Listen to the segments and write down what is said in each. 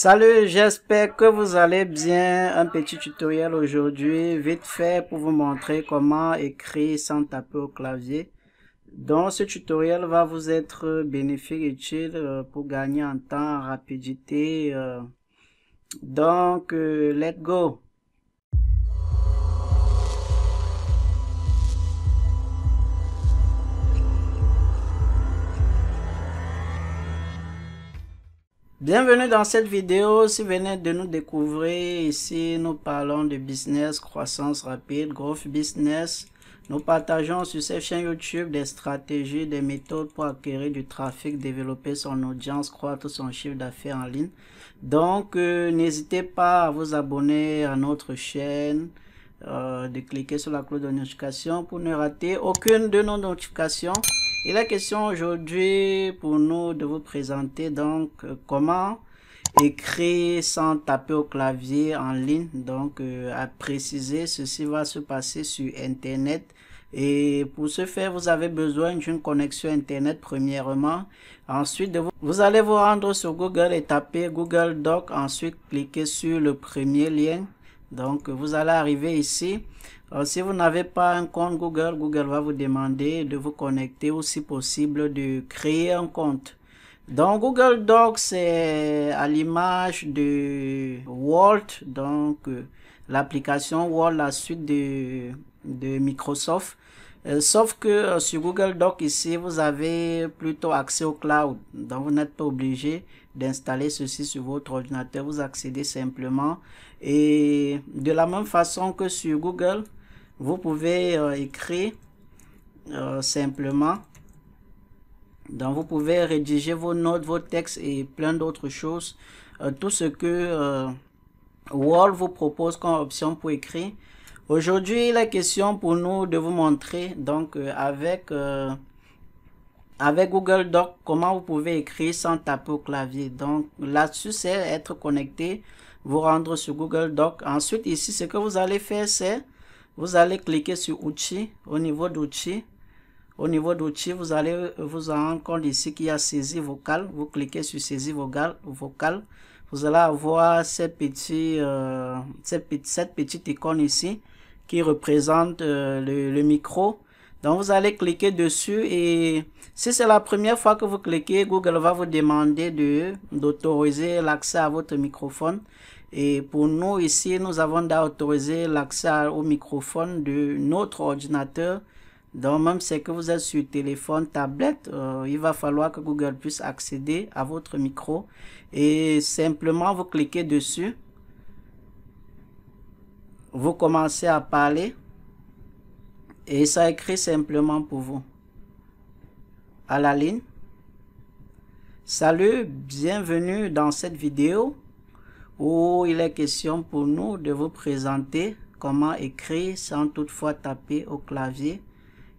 Salut, j'espère que vous allez bien. Un petit tutoriel aujourd'hui, vite fait pour vous montrer comment écrire sans taper au clavier. Donc ce tutoriel va vous être bénéfique, utile euh, pour gagner en temps, en rapidité. Euh. Donc, euh, let's go Bienvenue dans cette vidéo, si vous venez de nous découvrir, ici nous parlons de business, croissance rapide, growth business. Nous partageons sur cette chaîne YouTube des stratégies, des méthodes pour acquérir du trafic, développer son audience, croître son chiffre d'affaires en ligne. Donc euh, n'hésitez pas à vous abonner à notre chaîne, euh, de cliquer sur la cloche de notification pour ne rater aucune de nos notifications la la question aujourd'hui pour nous de vous présenter donc euh, comment écrire sans taper au clavier en ligne. Donc euh, à préciser, ceci va se passer sur Internet. Et pour ce faire, vous avez besoin d'une connexion Internet premièrement. Ensuite, vous allez vous rendre sur Google et taper Google Doc. Ensuite, cliquez sur le premier lien. Donc, vous allez arriver ici. Euh, si vous n'avez pas un compte Google, Google va vous demander de vous connecter ou si possible de créer un compte. Donc Google Docs c'est à l'image de Word, donc euh, l'application Word, la suite de, Microsoft. Euh, sauf que sur Google Docs ici, vous avez plutôt accès au cloud. Donc vous n'êtes pas obligé d'installer ceci sur votre ordinateur. Vous accédez simplement. Et de la même façon que sur Google, vous pouvez euh, écrire euh, simplement. Donc, vous pouvez rédiger vos notes, vos textes et plein d'autres choses. Euh, tout ce que Wall vous propose comme option pour écrire. Aujourd'hui, la question pour nous de vous montrer, donc avec avec Google Doc, comment vous pouvez écrire sans taper au clavier. Donc là-dessus, c'est être connecté, vous rendre sur Google Doc. Ensuite, ici, ce que vous allez faire, c'est vous allez cliquer sur Outils. Au niveau d'Outils, au niveau d'Outils, vous allez vous en rendre compte ici qu'il y a saisie vocale. Vous cliquez sur saisie vocale. vocale. Vous allez avoir cette, petite, euh, cette, petite icône ici qui représente euh, le micro donc vous allez cliquer dessus et si c'est la première fois que vous cliquez, Google va vous demander de d'autoriser l'accès à votre microphone. Et pour nous ici, nous avons d'autoriser l'accès au microphone de notre ordinateur. Donc même si vous êtes sur téléphone, tablette, euh, il va falloir que Google puisse accéder à votre micro. Et simplement vous cliquez dessus. Vous commencez à parler. Et ça écrit simplement pour vous. À la ligne. Salut, bienvenue dans cette vidéo où il est question pour nous de vous présenter comment écrire sans toutefois taper au clavier.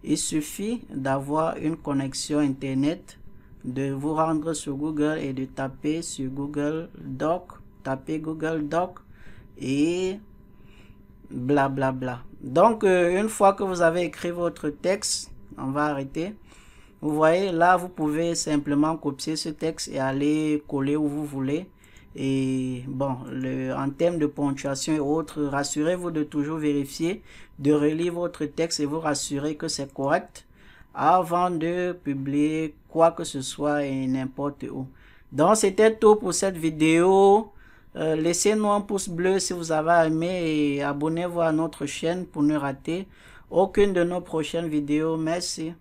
Il suffit d'avoir une connexion Internet, de vous rendre sur Google et de taper sur Google Doc, taper Google Doc et blablabla. Bla, bla. Donc, euh, une fois que vous avez écrit votre texte, on va arrêter. Vous voyez, là, vous pouvez simplement copier ce texte et aller coller où vous voulez. Et bon, le, en termes de ponctuation et autres, rassurez-vous de toujours vérifier, de relire votre texte et vous rassurer que c'est correct avant de publier quoi que ce soit et n'importe où. Donc, c'était tout pour cette vidéo. Euh, laissez-nous un pouce bleu si vous avez aimé et abonnez-vous à notre chaîne pour ne rater aucune de nos prochaines vidéos. Merci.